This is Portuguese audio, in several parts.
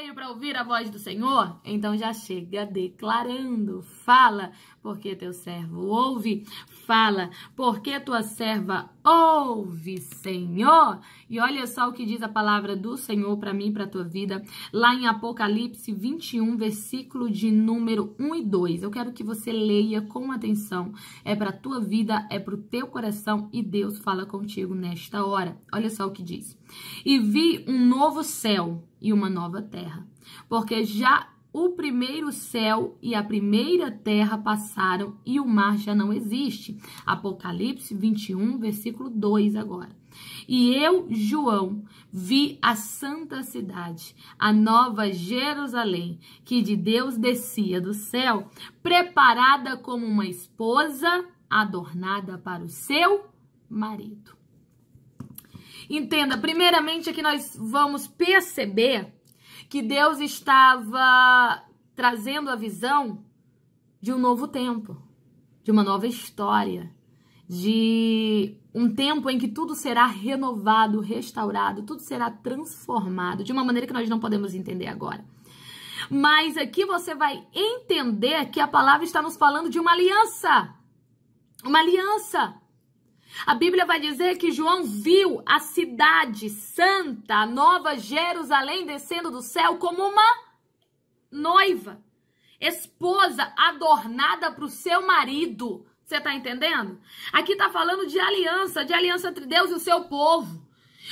veio para ouvir a voz do Senhor? Então já chega declarando: fala, porque teu servo ouve, fala, porque tua serva ouve, Senhor. E olha só o que diz a palavra do Senhor para mim, para tua vida, lá em Apocalipse 21, versículo de número 1 e 2. Eu quero que você leia com atenção. É para tua vida, é para o teu coração e Deus fala contigo nesta hora. Olha só o que diz. E vi um novo céu e uma nova terra, porque já o primeiro céu e a primeira terra passaram e o mar já não existe. Apocalipse 21, versículo 2 agora. E eu, João, vi a santa cidade, a nova Jerusalém, que de Deus descia do céu, preparada como uma esposa adornada para o seu marido. Entenda, primeiramente aqui é nós vamos perceber que Deus estava trazendo a visão de um novo tempo, de uma nova história, de um tempo em que tudo será renovado, restaurado, tudo será transformado de uma maneira que nós não podemos entender agora. Mas aqui você vai entender que a palavra está nos falando de uma aliança. Uma aliança a Bíblia vai dizer que João viu a cidade santa, a nova Jerusalém, descendo do céu como uma noiva, esposa adornada para o seu marido. Você está entendendo? Aqui está falando de aliança, de aliança entre Deus e o seu povo.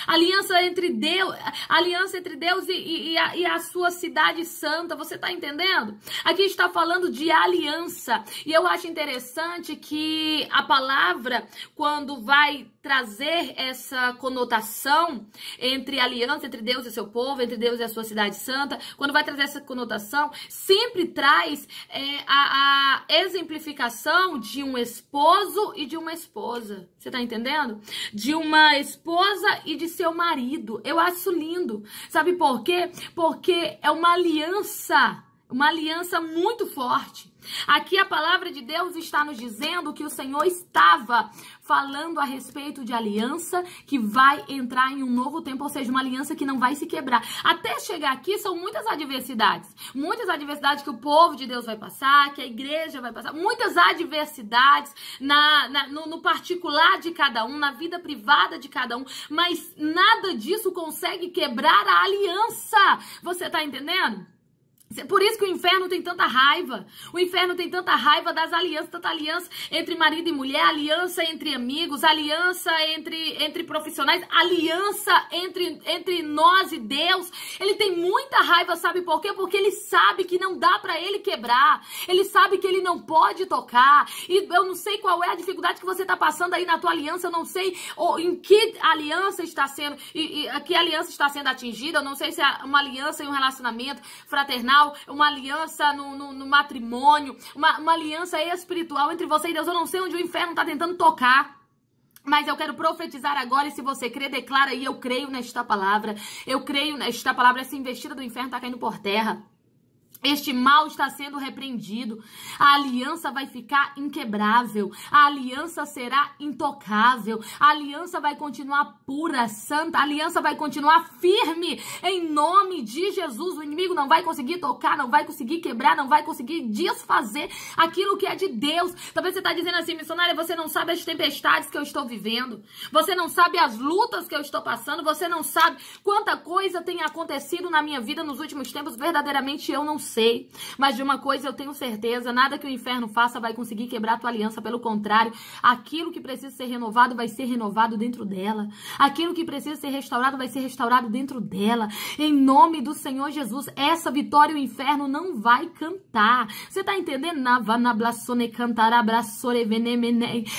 Aliança entre Deus, aliança entre Deus e, e, a, e a, sua cidade santa, você está entendendo? Aqui está falando de aliança. E eu acho interessante que a palavra, quando vai trazer essa conotação entre aliança entre Deus e seu povo, entre Deus e a sua cidade santa, quando vai trazer essa conotação, sempre traz é, a, a exemplificação de um esposo e de uma esposa. Você está entendendo? De uma esposa e de de seu marido. Eu acho lindo. Sabe por quê? Porque é uma aliança uma aliança muito forte. Aqui a palavra de Deus está nos dizendo que o Senhor estava falando a respeito de aliança que vai entrar em um novo tempo, ou seja, uma aliança que não vai se quebrar. Até chegar aqui são muitas adversidades, muitas adversidades que o povo de Deus vai passar, que a igreja vai passar, muitas adversidades na, na no, no particular de cada um, na vida privada de cada um, mas nada disso consegue quebrar a aliança. Você está entendendo? Por isso que o inferno tem tanta raiva. O inferno tem tanta raiva das alianças, tanta aliança entre marido e mulher, aliança entre amigos, aliança entre, entre profissionais, aliança entre, entre nós e Deus. Ele tem muita raiva, sabe por quê? Porque ele sabe que não dá para ele quebrar. Ele sabe que ele não pode tocar. E eu não sei qual é a dificuldade que você tá passando aí na tua aliança, eu não sei ou em que aliança está sendo e, e que aliança está sendo atingida, eu não sei se é uma aliança em um relacionamento fraternal uma aliança no, no, no matrimônio, uma, uma aliança espiritual entre você e Deus. Eu não sei onde o inferno está tentando tocar. Mas eu quero profetizar agora, e se você crê, declara aí, eu creio nesta palavra. Eu creio nesta palavra, essa investida do inferno está caindo por terra. Este mal está sendo repreendido. A aliança vai ficar inquebrável. A aliança será intocável. A aliança vai continuar pura, santa. A aliança vai continuar firme em nome de Jesus. O inimigo não vai conseguir tocar, não vai conseguir quebrar, não vai conseguir desfazer aquilo que é de Deus. Talvez você está dizendo assim, missionária, você não sabe as tempestades que eu estou vivendo. Você não sabe as lutas que eu estou passando. Você não sabe quanta coisa tem acontecido na minha vida nos últimos tempos. Verdadeiramente eu não sei sei. Mas de uma coisa eu tenho certeza: nada que o inferno faça vai conseguir quebrar a tua aliança. Pelo contrário, aquilo que precisa ser renovado vai ser renovado dentro dela. Aquilo que precisa ser restaurado vai ser restaurado dentro dela. Em nome do Senhor Jesus, essa vitória o inferno não vai cantar. Você tá entendendo?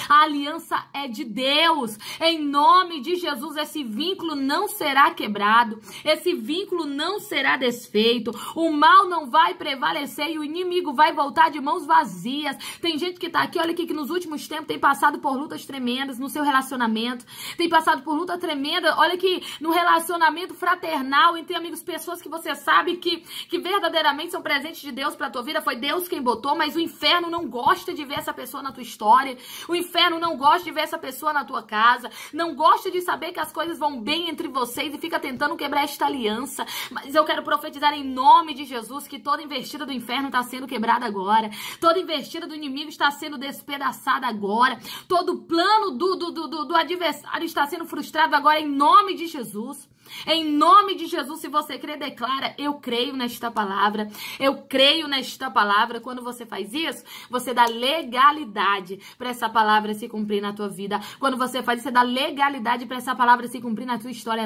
A aliança é de Deus. Em nome de Jesus, esse vínculo não será quebrado. Esse vínculo não será desfeito. O mal não vai vai prevalecer e o inimigo vai voltar de mãos vazias. Tem gente que tá aqui, olha aqui, que nos últimos tempos tem passado por lutas tremendas no seu relacionamento, tem passado por luta tremenda, olha aqui, no relacionamento fraternal, entre amigos, pessoas que você sabe que, que verdadeiramente são presentes de Deus pra tua vida, foi Deus quem botou, mas o inferno não gosta de ver essa pessoa na tua história, o inferno não gosta de ver essa pessoa na tua casa, não gosta de saber que as coisas vão bem entre vocês e fica tentando quebrar esta aliança, mas eu quero profetizar em nome de Jesus que todo Toda investida do inferno está sendo quebrada agora. Toda investida do inimigo está sendo despedaçada agora. Todo plano do, do, do, do adversário está sendo frustrado agora em nome de Jesus. Em nome de Jesus, se você crê, declara: Eu creio nesta palavra, eu creio nesta palavra. Quando você faz isso, você dá legalidade para essa palavra se cumprir na tua vida. Quando você faz isso, você dá legalidade para essa palavra se cumprir na tua história.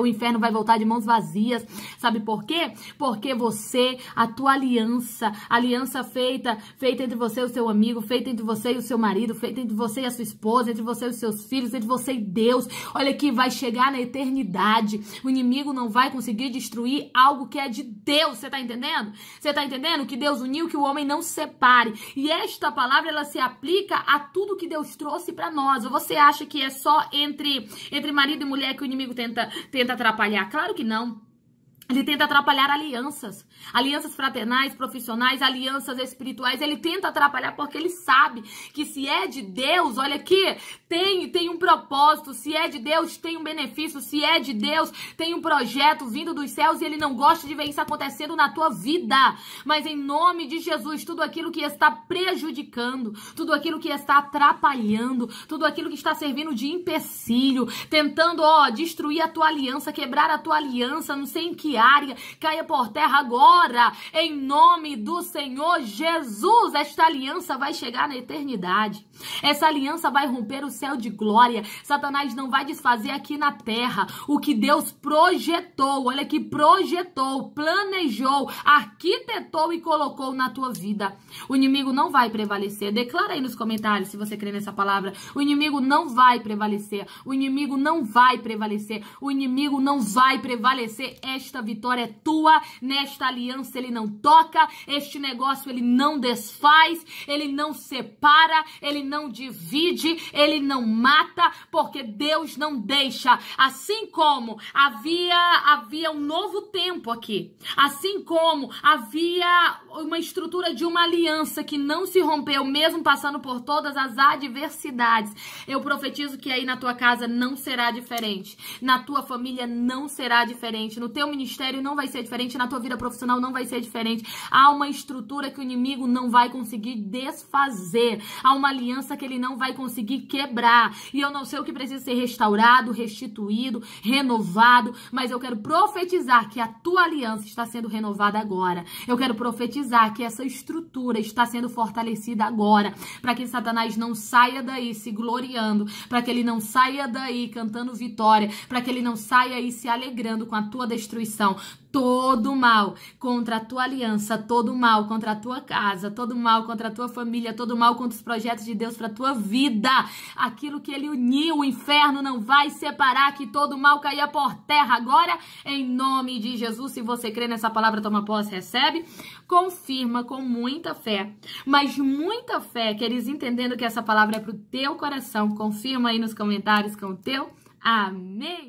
O inferno vai voltar de mãos vazias. Sabe por quê? Porque você, a tua aliança, aliança feita, feita entre você e o seu amigo, feita entre você e o seu marido, feita entre você e a sua esposa, entre você e os seus filhos, entre você e Deus. Olha que vai chegar na eternidade. O inimigo não vai conseguir destruir algo que é de Deus. Você tá entendendo? Você tá entendendo que Deus uniu que o homem não separe. E esta palavra ela se aplica a tudo que Deus trouxe para nós. Ou você acha que é só entre entre marido e mulher que o inimigo tenta tenta atrapalhar? Claro que não. Ele tenta atrapalhar alianças, alianças fraternais, profissionais, alianças espirituais. Ele tenta atrapalhar porque ele sabe que se é de Deus, olha aqui, tem tem um propósito. Se é de Deus, tem um benefício. Se é de Deus, tem um projeto vindo dos céus e ele não gosta de ver isso acontecendo na tua vida. Mas em nome de Jesus, tudo aquilo que está prejudicando, tudo aquilo que está atrapalhando, tudo aquilo que está servindo de empecilho, tentando ó destruir a tua aliança, quebrar a tua aliança, não sei em que diária caia por terra agora, em nome do Senhor Jesus. Esta aliança vai chegar na eternidade. Essa aliança vai romper o céu de glória. Satanás não vai desfazer aqui na terra o que Deus projetou. Olha que projetou, planejou, arquitetou e colocou na tua vida. O inimigo não vai prevalecer. Declara aí nos comentários se você crê nessa palavra. O inimigo não vai prevalecer. O inimigo não vai prevalecer. O inimigo não vai prevalecer esta vitória é tua, nesta aliança ele não toca, este negócio ele não desfaz, ele não separa, ele não divide, ele não mata, porque Deus não deixa. Assim como havia havia um novo tempo aqui, assim como havia uma estrutura de uma aliança que não se rompeu mesmo passando por todas as adversidades. Eu profetizo que aí na tua casa não será diferente, na tua família não será diferente, no teu ministério ministério não vai ser diferente, na tua vida profissional não vai ser diferente. Há uma estrutura que o inimigo não vai conseguir desfazer, há uma aliança que ele não vai conseguir quebrar. E eu não sei o que precisa ser restaurado, restituído, renovado, mas eu quero profetizar que a tua aliança está sendo renovada agora. Eu quero profetizar que essa estrutura está sendo fortalecida agora, para que Satanás não saia daí se gloriando, para que ele não saia daí cantando vitória, para que ele não saia aí se alegrando com a tua destruição então, todo mal contra a tua aliança, todo mal contra a tua casa, todo mal contra a tua família, todo mal contra os projetos de Deus para a tua vida. Aquilo que ele uniu, o inferno não vai separar, que todo mal caia por terra agora, em nome de Jesus. Se você crê nessa palavra, toma posse, recebe. Confirma com muita fé, mas muita fé, Queridos, entendendo que essa palavra é pro teu coração. Confirma aí nos comentários com o teu. Amém.